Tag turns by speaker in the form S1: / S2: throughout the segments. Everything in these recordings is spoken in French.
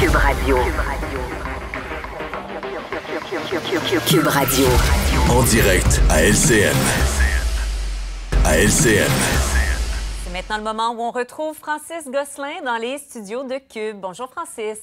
S1: Cube Radio. Cube Radio. En direct à LCN. À LCN.
S2: C'est maintenant le moment où on retrouve Francis Gosselin dans les studios de Cube. Bonjour Francis.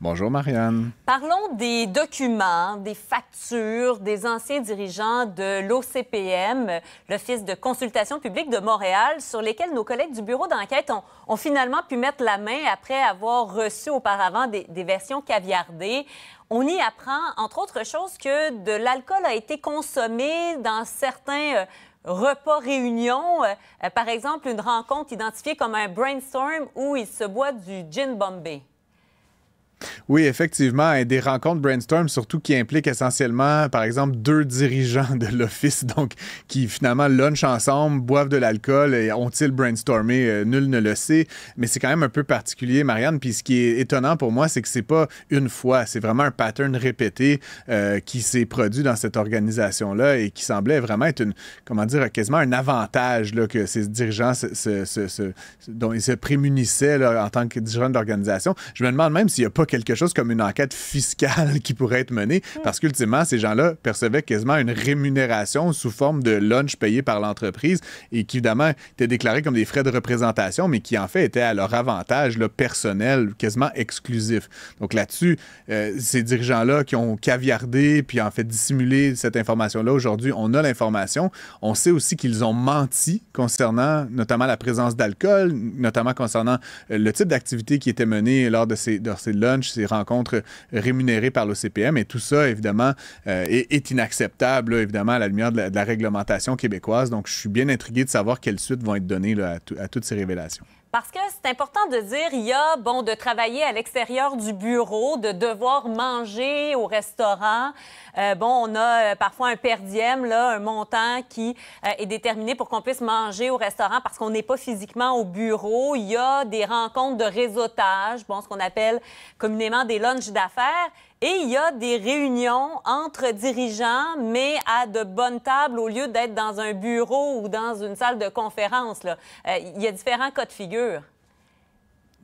S1: Bonjour Marianne.
S2: Parlons des documents, hein, des factures des anciens dirigeants de l'OCPM, l'Office de consultation publique de Montréal, sur lesquels nos collègues du bureau d'enquête ont, finalement pu mettre la main après avoir reçu auparavant des, versions caviardées. On y apprend, entre autres choses, que de l'alcool a été consommé dans certains euh, repas réunions euh, par exemple une rencontre identifiée comme un brainstorm où il se boit du gin bombay.
S1: Oui, effectivement, des rencontres brainstorm, surtout qui impliquent essentiellement, par exemple, deux dirigeants de l'Office, donc qui finalement lunchent ensemble, boivent de l'alcool et ont-ils brainstormé, euh, nul ne le sait, mais c'est quand même un peu particulier, Marianne, puis ce qui est étonnant pour moi, c'est que c'est pas une fois, c'est vraiment un pattern répété euh, qui s'est produit dans cette organisation-là et qui semblait vraiment être une, comment dire, quasiment un avantage là, que ces dirigeants se, dont ils se prémunissaient en tant que dirigeants d'organisation. Je me demande même s'il n'y a pas quelque chose comme une enquête fiscale qui pourrait être menée, parce qu'ultimement, ces gens-là percevaient quasiment une rémunération sous forme de lunch payé par l'entreprise et qui, évidemment, étaient déclarés comme des frais de représentation, mais qui, en fait, étaient à leur avantage le personnel, quasiment exclusif. Donc là-dessus, euh, ces dirigeants-là qui ont caviardé, puis en fait dissimulé cette information-là, aujourd'hui, on a l'information. On sait aussi qu'ils ont menti concernant notamment la présence d'alcool, notamment concernant euh, le type d'activité qui était menée lors de ces, de ces lunchs, rencontres rémunérées par l'OCPM. Et tout ça, évidemment, euh, est, inacceptable, évidemment, à la lumière de la, réglementation québécoise. Donc, je suis bien intrigué de savoir quelles suites vont être données à toutes ces révélations.
S2: Parce que c'est important de dire, il y a, bon, de travailler à l'extérieur du bureau, de devoir manger au restaurant. Euh, bon, on a euh, parfois un perdième, là, un montant qui euh, est déterminé pour qu'on puisse manger au restaurant parce qu'on n'est pas physiquement au bureau. Il y a des rencontres de réseautage, bon, ce qu'on appelle communément des lunchs d'affaires. Et il y a des réunions entre dirigeants, mais à de bonnes tables au lieu d'être dans un bureau ou dans une salle de conférence. Euh, il y a différents cas de figure.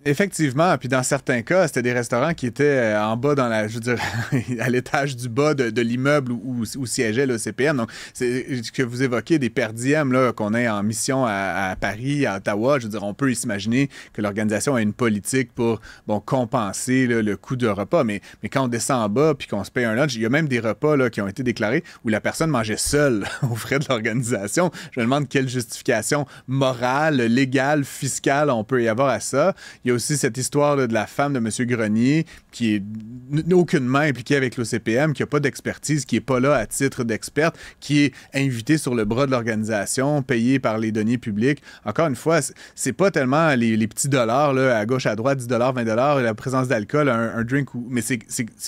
S1: Effectivement, puis dans certains cas, c'était des restaurants qui étaient euh, en bas dans la, je veux dire, à l'étage du bas de, l'immeuble où, où, siégeait le CPM. Donc, c'est ce que vous évoquez des perdièmes là qu'on est en mission à, Paris, à Ottawa. Je veux dire, on peut s'imaginer que l'organisation a une politique pour bon compenser le coût de repas, mais mais quand on descend en bas puis qu'on se paye un lunch, il y a même des repas là qui ont été déclarés où la personne mangeait seule au frais de l'organisation. Je me demande quelle justification morale, légale, fiscale on peut y avoir à ça aussi cette histoire de la femme de M. Grenier qui est aucunement impliquée avec l'OCPM, qui n'a pas d'expertise, qui n'est pas là à titre d'experte, qui est invitée sur le bras de l'organisation, payée par les deniers publics. Encore une fois, c'est pas tellement les, les petits dollars là, à gauche, à droite, 10 dollars, 20 dollars, la présence d'alcool, un, drink, mais c'est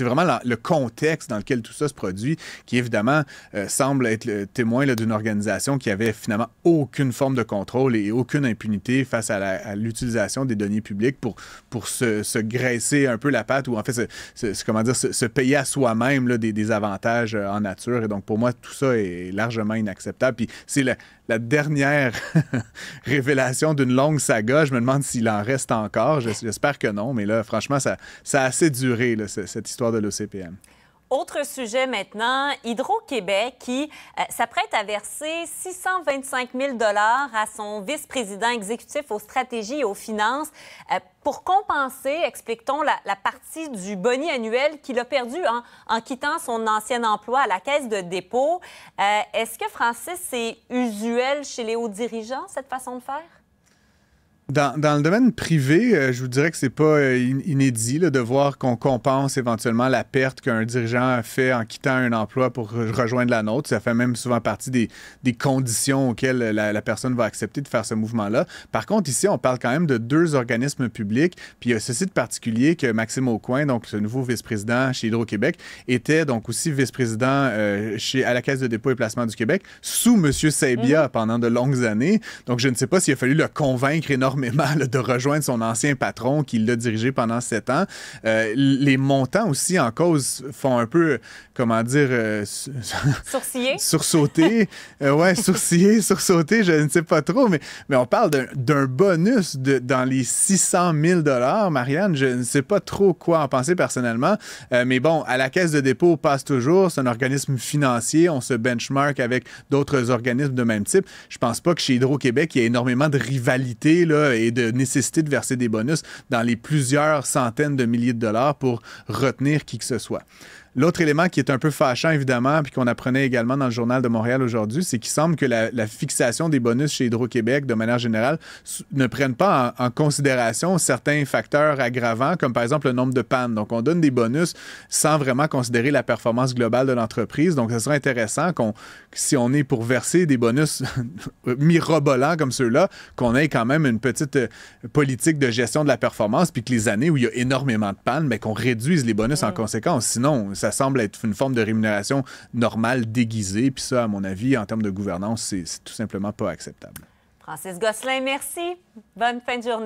S1: vraiment le contexte dans lequel tout ça se produit qui, évidemment, euh, semble être le témoin d'une organisation qui avait finalement aucune forme de contrôle et aucune impunité face à l'utilisation des données publiques pour, se, graisser un peu la patte ou en fait se, comment dire, se, payer à soi-même des, des, avantages euh, en nature. Et donc pour moi, tout ça est largement inacceptable. Puis c'est la, dernière révélation d'une longue saga. Je me demande s'il en reste encore. J'espère que non, mais là, franchement, ça, ça a assez duré, cette histoire de l'OCPM.
S2: Autre sujet maintenant, Hydro-Québec qui euh, s'apprête à verser 625 000 à son vice-président exécutif aux stratégies et aux finances euh, pour compenser, explique-t-on, la, partie du boni annuel qu'il a perdu en, quittant son ancien emploi à la caisse de dépôt. Euh, est-ce que, Francis, c'est usuel chez les hauts dirigeants, cette façon de faire?
S1: Dans, le domaine privé, euh, je vous dirais que c'est pas euh, inédit de voir qu'on compense éventuellement la perte qu'un dirigeant a fait en quittant un emploi pour rejoindre la nôtre. Ça fait même souvent partie des, conditions auxquelles la, personne va accepter de faire ce mouvement-là. Par contre, ici, on parle quand même de deux organismes publics. Puis il y a ceci de particulier que Maxime Aucoin, donc ce nouveau vice-président chez Hydro-Québec, était donc aussi vice-président euh, chez à la Caisse de dépôt et placement du Québec sous M. Sebia mhm. pendant de longues années. Donc je ne sais pas s'il a fallu le convaincre énormément de rejoindre son ancien patron qui l'a dirigé pendant sept ans. Euh, les montants aussi en cause font un peu, comment dire, euh, sourciller. sursauter. Euh, ouais, sourciller, sursauter, je ne sais pas trop, mais, on parle d'un bonus de, dans les 600 000 Marianne, je ne sais pas trop quoi en penser personnellement, mais bon, à la caisse de dépôt, passe toujours. C'est un organisme financier. On se benchmark avec d'autres organismes de même type. Je pense pas que chez Hydro-Québec, il y a énormément de rivalité là, et de nécessité de verser des bonus dans les plusieurs centaines de milliers de dollars pour retenir qui que ce soit. L'autre élément qui est un peu fâchant, évidemment, puis qu'on apprenait également dans le Journal de Montréal aujourd'hui, c'est qu'il semble que la, fixation des bonus chez Hydro-Québec, de manière générale, ne prenne pas en, considération certains facteurs aggravants, comme par exemple le nombre de pannes. Donc, on donne des bonus sans vraiment considérer la performance globale de l'entreprise. Donc, ce serait intéressant qu'on, si on est pour verser des bonus mirobolants comme ceux-là, qu'on ait quand même une petite euh, politique de gestion de la performance, puis que les années où il y a énormément de pannes, mais qu'on réduise les bonus en mm. conséquence. Sinon, ça ça semble être une forme de rémunération normale déguisée. Puis ça, à mon avis, en termes de gouvernance, c'est tout simplement pas acceptable.
S2: Francis Gosselin, merci. Bonne fin de journée.